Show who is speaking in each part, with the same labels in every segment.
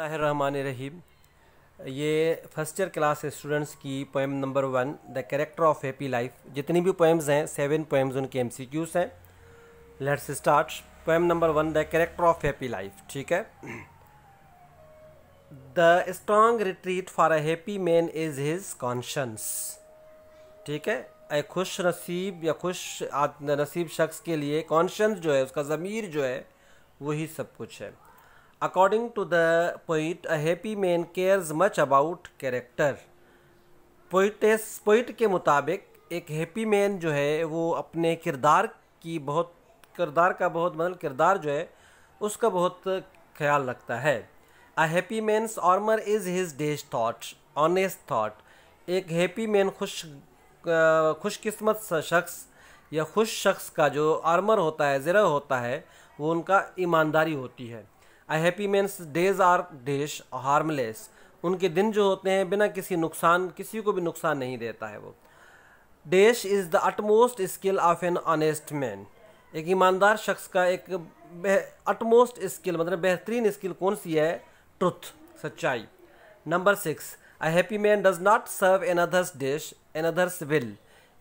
Speaker 1: रहीम ये first year class students की poem number one the character of happy life जितनी भी पोएम्स हैं सेवन पोएम्स उनके एम सी क्यूज़ हैं let's start poem number one the character of happy life ठीक है the strong retreat for a happy man is his conscience ठीक है ए खुश नसीब या खुश नसीब शख्स के लिए कॉन्शंस जो है उसका ज़मीर जो है वही सब कुछ है according to the poet a happy man cares much about character poet poet के मुताबिक एक हैप्पी मैन जो है वो अपने किरदार की बहुत किरदार का बहुत मतलब किरदार जो है उसका बहुत ख्याल रखता है a happy man's armour is his days thought honest thought एक हैप्पी मैन खुश खुशकिस्मत शख्स या खुश शख्स का जो आर्मर होता है ज़रा होता है वो उनका ईमानदारी होती है a happy man's days are dash harmless उनके दिन जो होते हैं बिना किसी नुकसान किसी को भी नुकसान नहीं देता है वो dash is the utmost skill of an honest man एक ईमानदार शख्स का एक अटमोस्ट स्किल मतलब बेहतरीन स्किल कौन सी है ट्रुथ सच्चाई number six a happy man does not serve an others dash an others will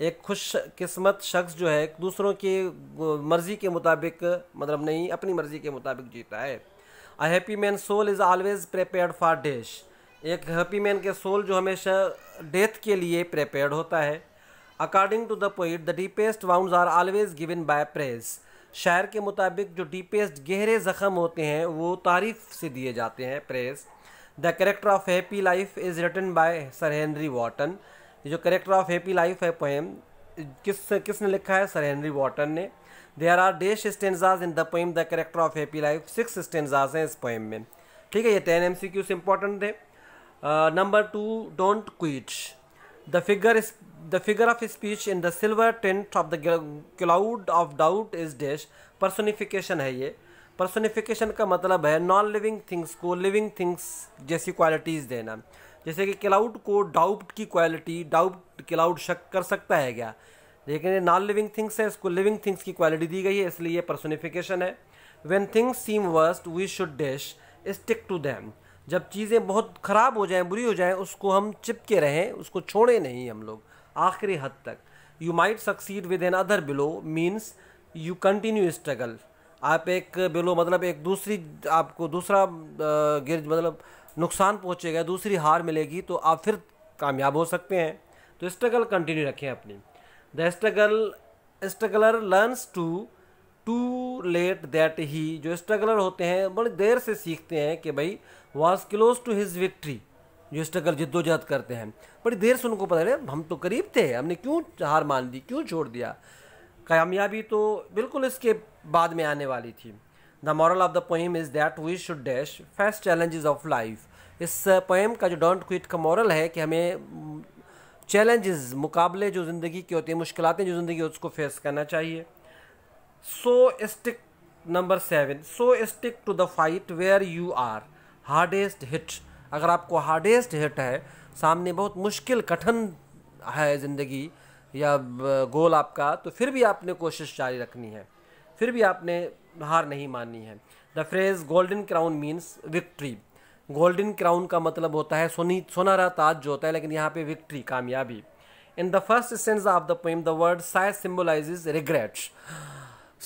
Speaker 1: एक खुश किस्मत शख्स जो है दूसरों की मर्ज़ी के मुताबिक मतलब नहीं अपनी मर्ज़ी के मुताबिक जीता है a happy man soul is always prepared for death एक हैप्पी मैन के सोल जो हमेशा डेथ के लिए प्रिपेयर्ड होता है according to the poet the deepest wound are always given by press शायर के मुताबिक जो डीपेस्ट गहरे ज़ख्म होते हैं वो तारीफ से दिए जाते हैं press the character of happy life is written by sir Henry Wotton जो करेक्टर ऑफ हैप्पी लाइफ है पोएम किस किसने लिखा है सर हेनरी वाटन ने there are dash stanzas in the poem the character of happy life six stanzas हैं इस poem में ठीक है ये ten M C Qs important थे number two don't quit the figure the figure of speech in the silver tent of the cloud of doubt is dash personification है ये personification का मतलब है नॉन लिविंग थिंग्स को living things जैसी qualities देना जैसे कि क्लाउड को डाउट की क्वालिटी डाउट क्लाउड शक कर सकता है क्या लेकिन ये नॉन लिविंग थिंग्स है इसको लिविंग थिंग्स की क्वालिटी दी गई है इसलिए ये पर्सोनिफिकेशन है when things seem worst we should dash stick to them जब चीज़ें बहुत ख़राब हो जाएँ बुरी हो जाएँ उसको हम चिपके रहें उसको छोड़े नहीं हम लोग आखिरी हद तक you might succeed with another blow means you continue struggle आप एक बिलो मतलब एक दूसरी आपको दूसरा गिर मतलब नुकसान पहुँचेगा दूसरी हार मिलेगी तो आप फिर कामयाब हो सकते हैं तो स्ट्रगल कंटिन्यू रखें अपनी the struggle struggler learns too too late that he जो स्ट्रगलर होते हैं बड़ी देर से सीखते हैं कि भाई was close to his victory जो स्ट्रगल जद्दोजहद करते हैं बड़ी देर से उनको पता है हम तो करीब थे हमने क्यों हार मान दी क्यों छोड़ दिया कामयाबी तो बिल्कुल इसके बाद में आने वाली थी the moral of the poem is that we should dash face challenges of life इस पोएम का जो डोंट क्विट का मॉरल है कि हमें चैलेंजेस मुकाबले जो ज़िंदगी के होती हैं मुश्किलें जो ज़िंदगी उसको फेस करना चाहिए so stick number seven so stick to the fight where you are hardest hit अगर आपको हार्डेस्ट हिट है सामने बहुत मुश्किल कठिन है ज़िंदगी या गोल आपका तो फिर भी आपने कोशिश जारी रखनी है फिर भी आपने हार नहीं माननी है the phrase golden crown means victory golden crown का मतलब होता है सोनी सोनारा ताज जो होता है लेकिन यहाँ पे विक्ट्री कामयाबी in the first sense of the poem the word sigh symbolize regrets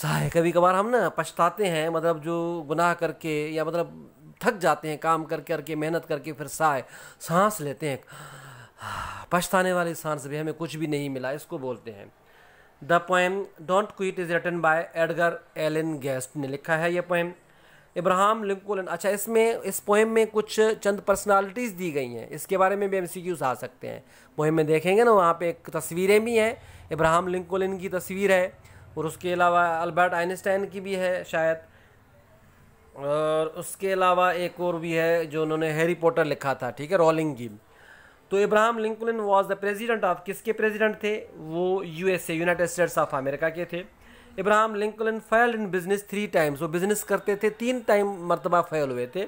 Speaker 1: sigh कभी कभार हम ना पछताते हैं मतलब जो गुनाह करके या मतलब थक जाते हैं काम कर करके मेहनत करके फिर साय सांस लेते हैं पछताने वाली सांस भी हमें कुछ भी नहीं मिला इसको बोलते हैं the poem don't quit is written by Edgar Allen Guest ने लिखा है यह पोएम इब्राहम लिंकन अच्छा इसमें इस पोएम में कुछ चंद पर्सनालिटीज़ दी गई हैं इसके बारे में भी एम सी क्यूज़ आ सकते हैं पोएम में देखेंगे ना वहाँ पे एक तस्वीरें भी हैं इब्राहम लिंकन की तस्वीर है और उसके अलावा अल्बर्ट आइंस्टाइन की भी है शायद और उसके अलावा एक और भी है जो उन्होंने हैरी पोटर लिखा था ठीक है रॉलिंग की तो Abraham Lincoln was the president of किसके प्रेजिडेंट थे वो U S United States of America के थे Abraham Lincoln failed in business three times वो बिजनेस करते थे तीन टाइम मरतबा फेल हुए थे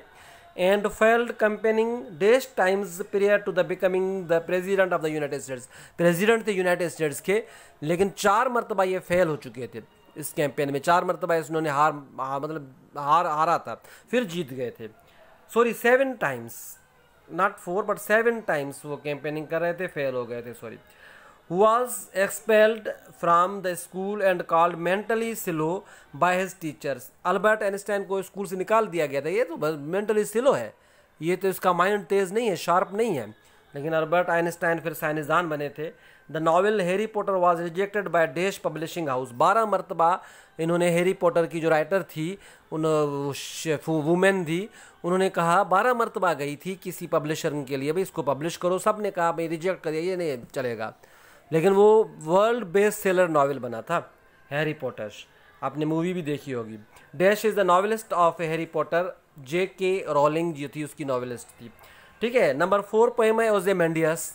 Speaker 1: and failed campaigning dash times prior to the becoming the president of the United States president थे यूनाइटेड स्टेट्स के लेकिन चार मरतबा ये फेल हो चुके थे इस कैंपेन में चार मरतबा उन्होंने हार, हार मतलब हार हारा था फिर जीत गए थे sorry seven times not four but seven times वो कैंपेनिंग कर रहे थे फेल हो गए थे sorry was expelled from the school and called mentally slow by his teachers Albert Einstein को स्कूल से निकाल दिया गया था ये तो बस मेंटली स्लो है ये तो इसका माइंड तेज़ नहीं है शार्प नहीं है लेकिन अल्बर्ट आइंस्टाइन फिर साइंसदान बने थे the novel Harry Potter was rejected by dash publishing house बारह मरतबा इन्होंने हैरी पॉटर की जो राइटर थी उन वुमेन थी उन्होंने कहा बारह मरतबा गई थी किसी पब्लिशर के लिए भाई इसको पब्लिश करो सब ने कहा भाई रिजेक्ट कर दिया ये नहीं चलेगा लेकिन वो वर्ल्ड बेस्ट सेलर नावल बना था हैरी पॉटर्स आपने मूवी भी देखी होगी dash is the novelist of Harry Potter J K Rowling जो थी उसकी नावलिस्ट थी ठीक है नंबर फोर पोएम है Ozymandias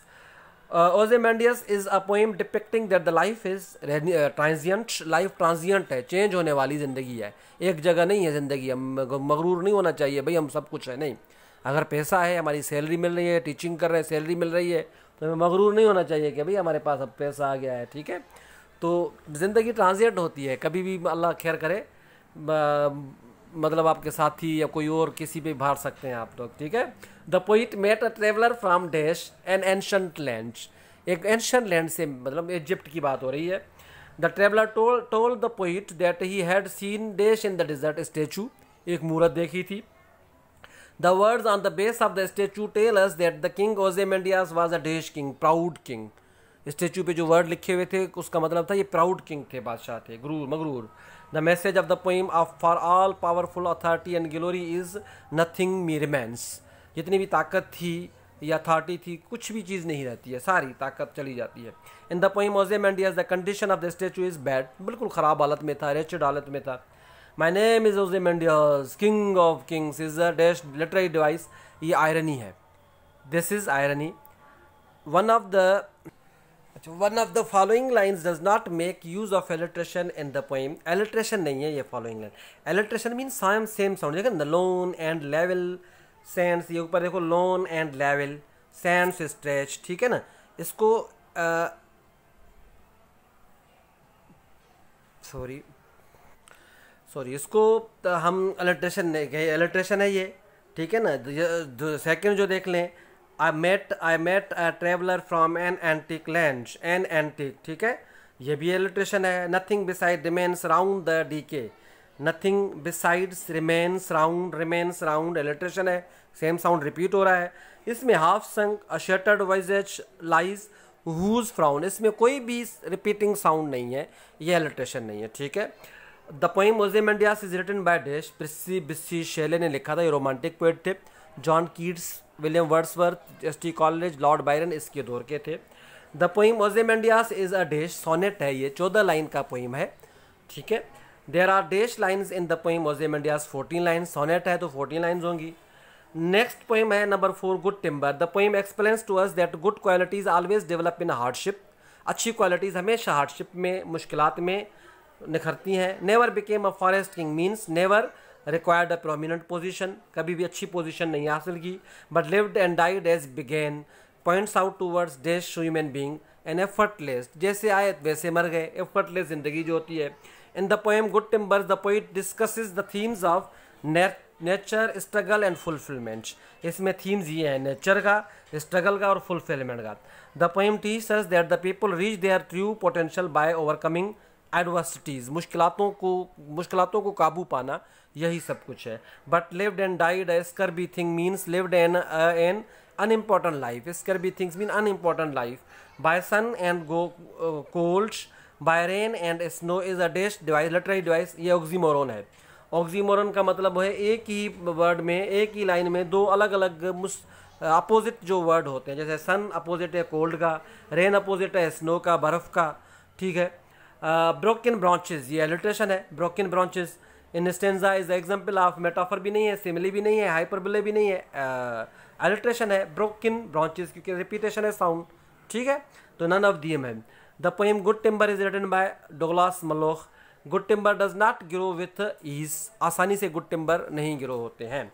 Speaker 1: Ozymandias is a poem depicting that the life is transient life transient है चेंज होने वाली ज़िंदगी है एक जगह नहीं है ज़िंदगी हम मगरूर नहीं होना चाहिए भाई हम सब कुछ है नहीं अगर पैसा है हमारी सैलरी मिल रही है टीचिंग कर रहे हैं सैलरी मिल रही है तो हमें मगरूर नहीं होना चाहिए कि भाई हमारे पास अब पैसा आ गया है ठीक है तो ज़िंदगी ट्रांजिएंट होती है कभी भी अल्लाह खैर करे मतलब आपके साथी या कोई और किसी पर भार सकते हैं आप लोग ठीक है the poet met a traveller from dash an ancient land एक एनशंट लैंड से मतलब इजिप्ट की बात हो रही है the traveller told told the poet that he had seen dash in the desert statue एक मूर्त देखी थी The words on the base of the statue tell us that the king Ozymandias was a dash king, proud king. Statue पे जो word लिखे हुए थे उसका मतलब था ये प्राउड किंग थे बादशाह थे गुरूर मगरूर the message of the poem of for all powerful authority and glory is nothing me remains जितनी भी ताकत थी या अथॉरिटी थी कुछ भी चीज़ नहीं रहती है सारी ताकत चली जाती है in the poem Ozymandias the condition of the statue is bad बिल्कुल ख़राब हालत में था रेचड हालत में था माई name is Ozymandias king of kings is a dash literary device ये आयरनी है this is irony one of the अच्छा one of the following lines does not make use of alliteration in the poem alliteration नहीं है ये following line alliteration mean same same sound देखा lone and level sands ये ऊपर देखो lone and level sands stretch ठीक है ना इसको सॉरी uh, सॉरी इसको हम अल्ट्रेशन नहीं कहे अल्ट्रेशन है ये ठीक है ना सेकंड जो देख लें I met I met a traveller from an antique land an antique ठीक है ये भी एलिट्रेशन है nothing beside remains round the decay nothing besides remains round remains round alliteration है सेम साउंड रिपीट हो रहा है इसमें half sunk a shattered visage lies whose frown इसमें कोई भी रिपीटिंग साउंड नहीं है ये एलिट्रेशन नहीं है ठीक है the poem Ozymandias is written by dash Percy Bysshe Shelley ने लिखा था ये रोमांटिक पोइट थे John Keats William Wordsworth S T Coleridge Lord Byron इसके दौर के थे the poem Ozymandias is a dash sonnet है ये चौदह लाइन का पोइम है ठीक है there are dash lines in the poem Ozymandias fourteen line sonnet है तो फोर्टीन लाइन्स होंगी नेक्स्ट पोइम है number four good timber the poem explains to us that good qualities always develop in hardship अच्छी qualities हमेशा hardship में मुश्किल में निखरती हैं never became a forest king means never required a prominent position कभी भी अच्छी पोजिशन नहीं हासिल की but lived and died as began points out towards dash human being an effortless जैसे आए वैसे मर गए एफर्टलेस जिंदगी जो होती है in the poem good timbers the poet is the themes of nature struggle and fulfilment इसमें थीम्स ये हैं नेचर का स्ट्रगल का और फुलफिलमेंट का the poem teaches that the people reach their true potential by overcoming adversities मुश्किलों को मुश्किलों को काबू पाना यही सब कुछ है but lived and died a bee thing means lived an an unimportant life bee things mean unimportant life by sun and go cold by rain and snow is a dash device literary device ये oxymoron है ऑक्जीमोरन का मतलब है एक ही word में एक ही line में दो अलग अलग अपोजिट जो वर्ड होते हैं जैसे सन अपोजिट है कोल्ड का रेन अपोजिट है स्नो का बर्फ़ का ठीक है ब्रोकन uh, ब्रांचेज ये एलिट्रेशन है broken branches stanza is example of metaphor भी नहीं है सिमिली भी नहीं है हाइपरबले भी नहीं है एलिट्रेशन uh, है ब्रोकन ब्रांचेज क्योंकि रिपीटेशन है साउंड ठीक है तो नन ऑफ दी एम है the poem good timber is written by Douglas Malloch good timber does not grow with ease आसानी से गुड टिम्बर नहीं ग्रो होते हैं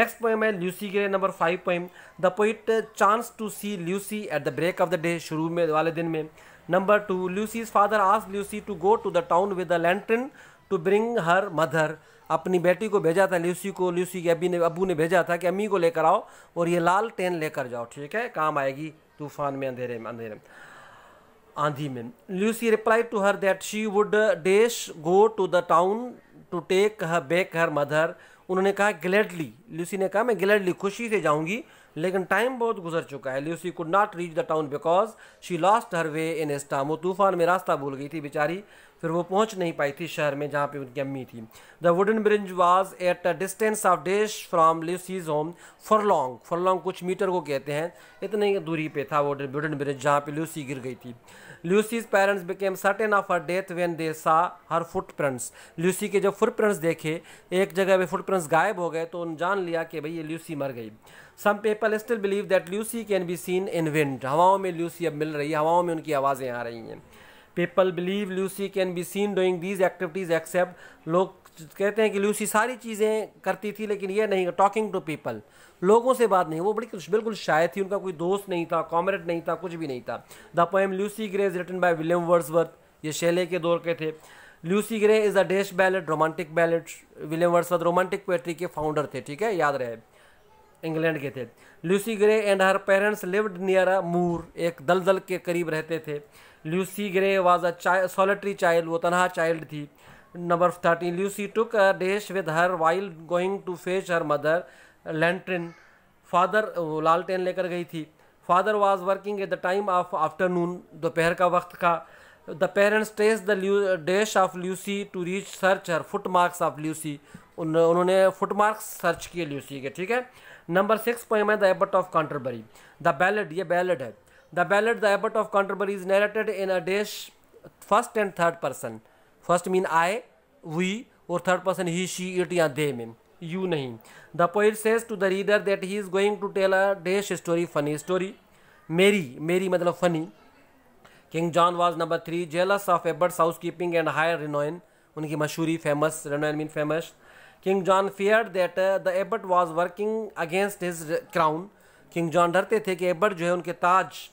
Speaker 1: नेक्स्ट पोएम है Lucy Gray number five poem the poet chance to see Lucy at the break of the day शुरू में वाले दिन में Number two Lucy's father asked Lucy to go to the town with a lantern to bring her mother अपनी बेटी को भेजा था ल्यूसी को ल्यूसी के अबी ने अबू ने भेजा था कि अम्मी को लेकर आओ और ये लाल टेन लेकर जाओ ठीक है काम आएगी तूफान में अंधेरे में अंधेरे में आंधी में Lucy reply to her that she would dash go to the town to take her back her mother उन्होंने कहा ग्लेडली ल्यूसी ने कहा मैं ग्लेडली खुशी से जाऊँगी लेकिन टाइम बहुत गुजर चुका है Lucy could not reach the town because she lost her way in a storm तूफान में रास्ता भूल गई थी बेचारी फिर वो पहुंच नहीं पाई थी शहर में जहाँ पे उनकी अम्मी थी the wooden bridge was at a distance of dash from Lucy's home for long for long कुछ मीटर को कहते हैं इतनी दूरी पे था वो वुडन ब्रिज जहाँ पे ल्यूसी गिर गई थी Lucy's parents became certain of her death when they saw her prints Lucy के जब फुटप्रिंट्स देखे एक जगह पे फुटप्रिंट्स गायब हो गए तो उन जान लिया कि भाई ये ल्यूसी मर गई some people still believe that Lucy can be seen in wind हवाओं में ल्यूसी अब मिल रही है हवाओं में उनकी आवाज़ें आ रही हैं people believe Lucy can be seen doing these activities except लोग कहते हैं कि लूसी सारी चीज़ें करती थी लेकिन ये नहीं टॉकिंग टू पीपल लोगों से बात नहीं वो बड़ी कुछ बिल्कुल शायद थी उनका कोई दोस्त नहीं था कॉमरेड नहीं था कुछ भी नहीं था the poem Gray Gray's written by William Wordsworth ये शेले के दौर के थे Lucy Gray is a dash ballad romantic ballad William Wordsworth romantic poetry के फाउंडर थे ठीक है याद रहे इंग्लैंड के थे Lucy Gray and her parents lived near a moor एक दलदल के करीब रहते थे Lucy Gray was a child solitary child वो तनहा चाइल्ड थी number thirteen Lucy took a dash with her while going to fetch her mother lantern father लालटेन लेकर गई थी father was working at the time of afternoon दोपहर का वक्त का the parents trace the dash of Lucy to reach search her foot marks of Lucy उन्होंने foot marks search किए ल्यूसी के ठीक है नंबर सिक्स पोएम है the abbot of Canterbury the ballad ये बैलड है the ballad the abbot of कॉन्ट्रबरी is narrated in a dash first and third person first mean I we और third person he she it या they mean you नहीं the poet says to the reader that he is going to tell a dash story funny story merry merry मतलब funny king John was number three jealous of abbot's house keeping and high renown उनकी मशहूरी famous renown mean famous king John fear that the Ebert was working against his crown king John डरते थे कि Ebert जो है उनके ताज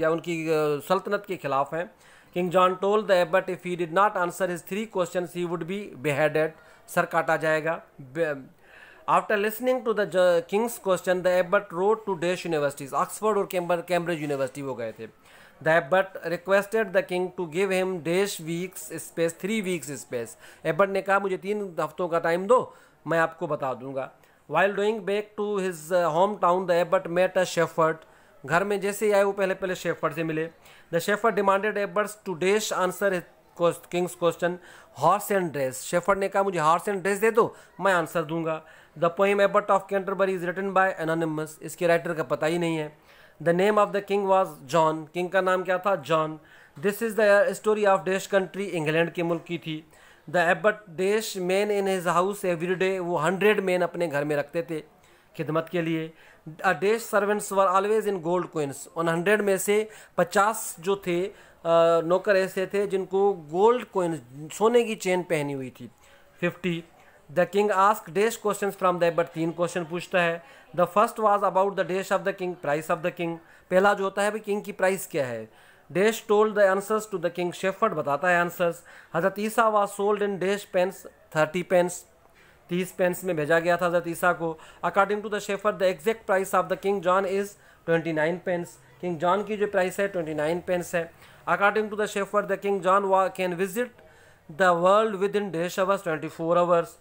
Speaker 1: या उनकी सल्तनत के खिलाफ हैं king John told the abbot if he did not answer his three question he would be beheaded सर काटा जाएगा after listening to the king's question the abbot rode to dash universities Oxford और कैम्ब्रिज यूनिवर्सिटी वो गए थे the abbot requested the king to give him dash weeks space three weeks space abbot ने कहा मुझे तीन हफ्तों का टाइम दो मैं आपको बता दूंगा while doing back to his home town the abbot met a shepherd घर में जैसे ही आए वो पहले पहले शेफर्ड से मिले the shepherd demanded abbot's to dash answer king's question horse and dress shepherd ने कहा मुझे हॉर्स एंड ड्रेस दे दो मैं आंसर दूंगा the poem abbot of Canterbury is written by anonymous इसके राइटर का पता ही नहीं है the name of the king was John king का नाम क्या था John this is the story of dash country England के मुल्क की थी the abbot dash man in his house every day वो हंड्रेड मैन अपने घर में रखते थे खिदमत के लिए these servants were always in gold coins one hundred में से पचास जो थे नौकर ऐसे थे जिनको गोल्ड कोइंस सोने की चेन पहनी हुई थी fifty the king ask dash question from the abbot तीन क्वेश्चन पूछता है the first was about the dash of the king price of the king पहला जो होता है भाई किंग की प्राइस क्या है dash told the answers to the king shepherd बताता है आंसर्स हजरत ईसा was sold in dash pence thirty pence तीस पेंस में भेजा गया था हजरत ईसा को according to the shepherd the exact price of the king John is twenty nine pence king John की जो प्राइस है ट्वेंटी नाइन पेंस है according to the shepherd the king John was can visit the world with within dash hours twenty four hours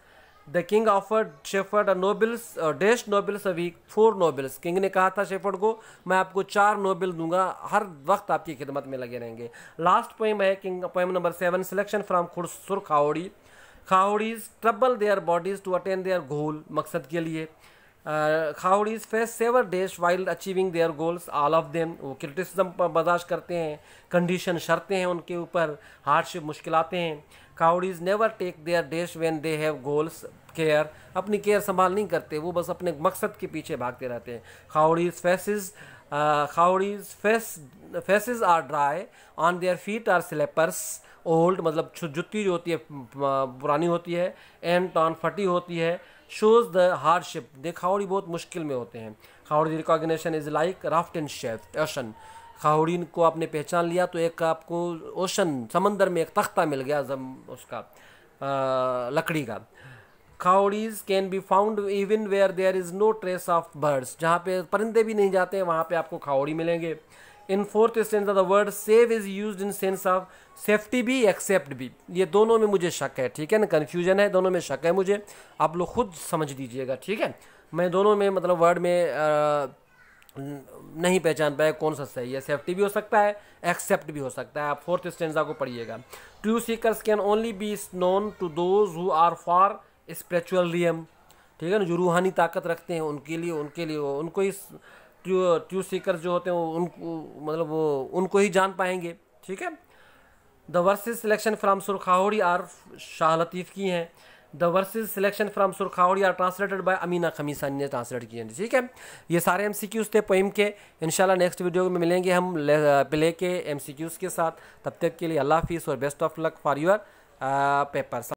Speaker 1: the king offered shepherd nobles dash nobles a week four nobles king ने कहा था shepherd को मैं आपको चार Nobel दूंगा हर वक्त आपकी खिदमत में लगे रहेंगे लास्ट पोइम है king poem number seven selection from खुरसुर Khahori Khahoris trouble their bodies to attain their goal मकसद के लिए Khahoris face severe dash while achieving their goals all of them वो क्रिटिसिज्म बर्दाश्त करते हैं कंडीशन शर्तें हैं उनके ऊपर हार्डशिप मुश्किलातें हैं Khahoris never take their dash when they have goals care अपनी केयर संभाल नहीं करते वो बस अपने मकसद के पीछे भागते रहते हैं Khahoris faces uh, Khahoris face faces are dry on their feet are slippers old मतलब जुत्ती जो होती है पुरानी होती है एंड टॉन फटी होती है shows the hardship they Khahori बहुत मुश्किल में होते हैं Khahori recognition is like raft and safe ocean Khahori को आपने पहचान लिया तो एक आपको ओशन समंदर में एक तख्ता मिल गया जम उसका आ, लकड़ी का Khahoris can be found even where there is no trace of birds जहाँ पे परिंदे भी नहीं जाते हैं वहाँ पे आपको खाउड़ी मिलेंगे in fourth sense of the word save is use in sense of safety भी एक्सेप्ट भी ये दोनों में मुझे शक है ठीक है ना कन्फ्यूजन है दोनों में शक है मुझे आप लोग खुद समझ दीजिएगा ठीक है मैं दोनों में मतलब वर्ड में आ, नहीं पहचान पाया कौन सा सही है सेफ्टी भी हो सकता है एक्सेप्ट भी हो सकता है आप फोर्थ स्टेंजा को पढ़िएगा true seekers can only be known to those who are for spiritual realm ठीक है ना जो रूहानी ताकत रखते हैं उनके लिए उनके लिए उनको ही ट्यू ट्यू सीकर जो होते हैं उनको मतलब वो उनको ही जान पाएंगे ठीक है the verses selection from Sur Khahori are Shah Latif की हैं the verses selection from Sur Khahori are translated by Amina Khamisani ने ट्रांसलेट किए हैं ठीक है ये सारे एम सी क्यूज़ थे पोइम के इनशाला नेक्स्ट वीडियो में मिलेंगे हम प्ले के एम सी क्यूज़ के साथ तब तक के लिए अल्लाह हाफिज़ और best of luck for your paper